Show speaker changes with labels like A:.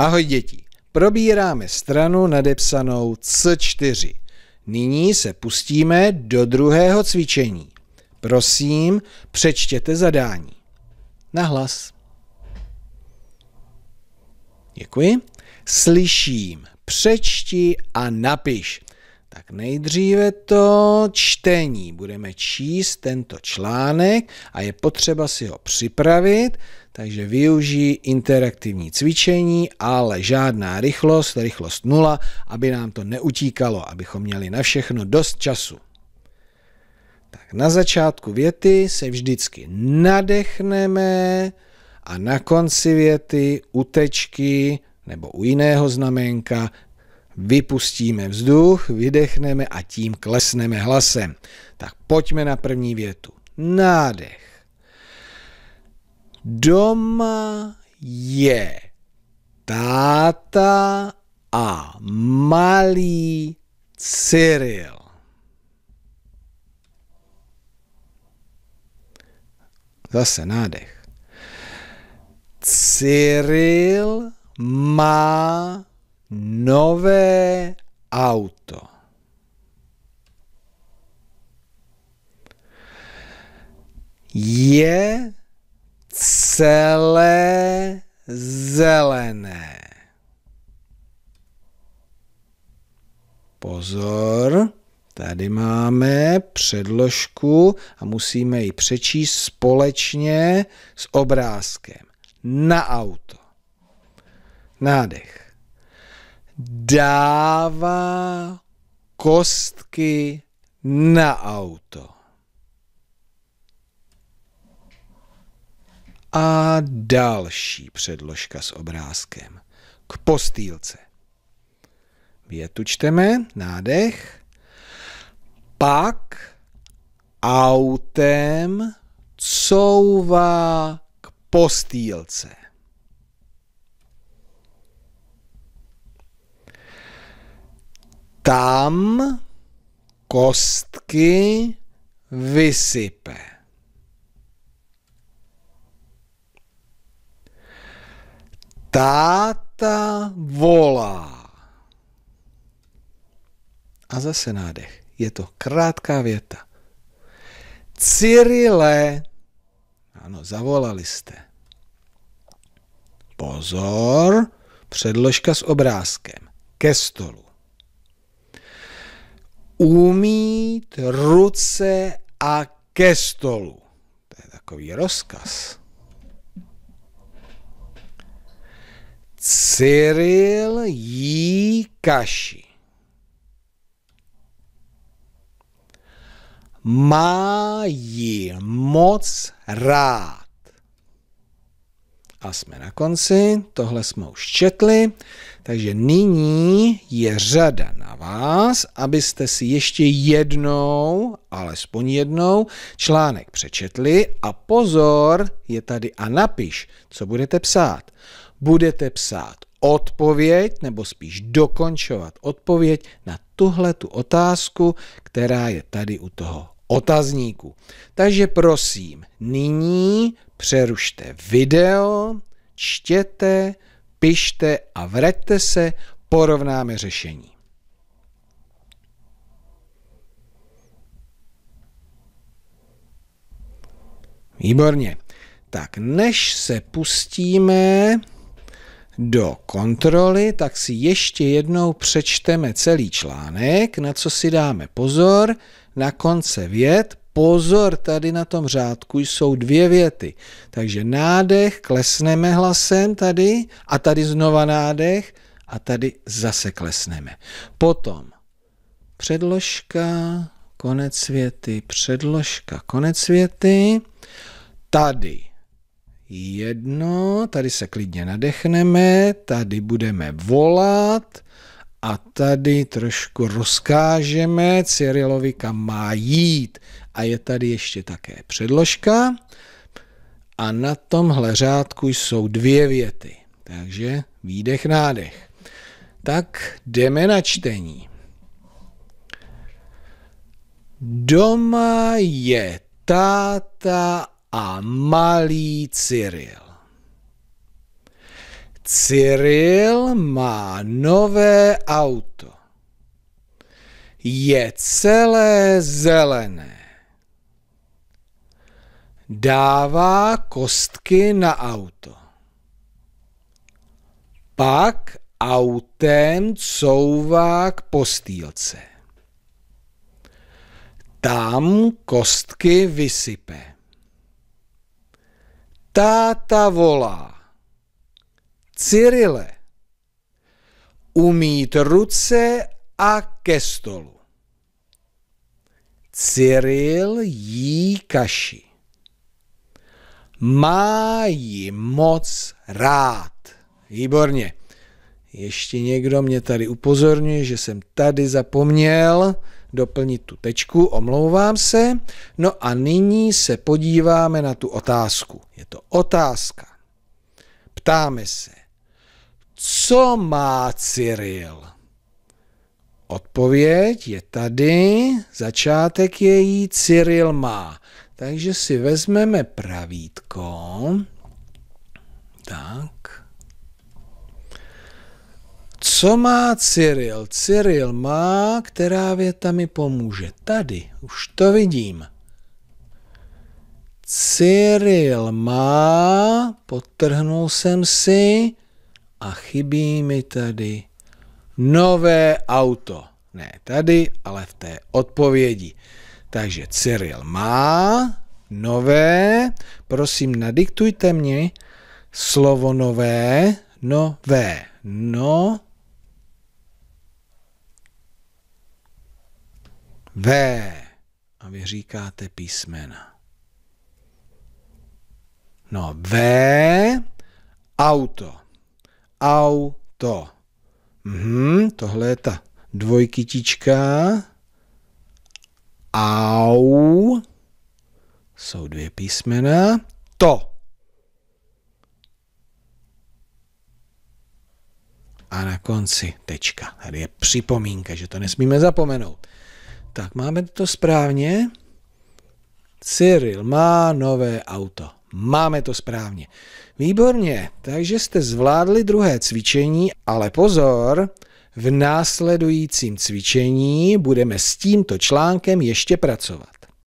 A: Ahoj děti, probíráme stranu nadepsanou C4. Nyní se pustíme do druhého cvičení. Prosím, přečtěte zadání. Nahlas. Děkuji. Slyším, přečti a napiš. Tak nejdříve to čtení. Budeme číst tento článek a je potřeba si ho připravit, takže využij interaktivní cvičení, ale žádná rychlost, rychlost nula, aby nám to neutíkalo, abychom měli na všechno dost času. Tak na začátku věty se vždycky nadechneme a na konci věty utečky nebo u jiného znamenka Vypustíme vzduch, vydechneme a tím klesneme hlasem. Tak pojďme na první větu. Nádech. Doma je táta a malý Cyril. Zase nádech. Cyril má nové auto. Je celé zelené. Pozor, tady máme předložku a musíme ji přečíst společně s obrázkem na auto. Nádech dává kostky na auto. A další předložka s obrázkem k postýlce. Větu čteme, nádech. Pak autem couvá k postýlce. tam kostky vysype. Táta volá. A zase nádech. Je to krátká věta. Cyrile. Ano, zavolali jste. Pozor, předložka s obrázkem. Ke stolu umít ruce a ke stolu. To je takový rozkaz. Cyril jí kaši. Má ji moc rád. A jsme na konci, tohle jsme už četli, takže nyní je řada na vás, abyste si ještě jednou, alespoň jednou, článek přečetli a pozor, je tady a napiš, co budete psát. Budete psát odpověď, nebo spíš dokončovat odpověď na tuhle tu otázku, která je tady u toho otazníku. Takže prosím, nyní přerušte video, čtěte, pište a vraťte se, porovnáme řešení. Výborně. Tak než se pustíme do kontroly, tak si ještě jednou přečteme celý článek, na co si dáme pozor, na konce věd pozor, tady na tom řádku jsou dvě věty. Takže nádech, klesneme hlasem tady a tady znova nádech a tady zase klesneme. Potom předložka, konec věty, předložka, konec věty. Tady jedno, tady se klidně nadechneme, tady budeme volat, a tady trošku rozkážeme Cyrilovi, kam má jít. A je tady ještě také předložka. A na tomhle řádku jsou dvě věty. Takže výdech, nádech. Tak jdeme na čtení. Doma je táta a malý Cyril. Cyril má nové auto. Je celé zelené. Dává kostky na auto. Pak autem couvá k postýlce. Tam kostky vysype. Táta volá. Cyrile, umít ruce a ke stolu. Cyril jí kaši. Má ji moc rád. Výborně. Ještě někdo mě tady upozorňuje, že jsem tady zapomněl doplnit tu tečku, omlouvám se. No a nyní se podíváme na tu otázku. Je to otázka. Ptáme se, co má Cyril? Odpověď je tady, začátek její Cyril má. Takže si vezmeme pravítko. Tak. Co má Cyril? Cyril má, která věta mi pomůže? Tady, už to vidím. Cyril má, podtrhnul jsem si, a chybí mi tady nové auto. Ne tady, ale v té odpovědi. Takže Cyril má nové, prosím nadiktujte mě slovo nové, nové, no, V. A vy říkáte písmena. No V, auto auto. Mhm, tohle je ta dvojkytička. Au. Jsou dvě písmena. To. A na konci tečka. Tady je připomínka, že to nesmíme zapomenout. Tak máme to správně. Cyril má nové auto. Máme to správně. Výborně, takže jste zvládli druhé cvičení, ale pozor, v následujícím cvičení budeme s tímto článkem ještě pracovat.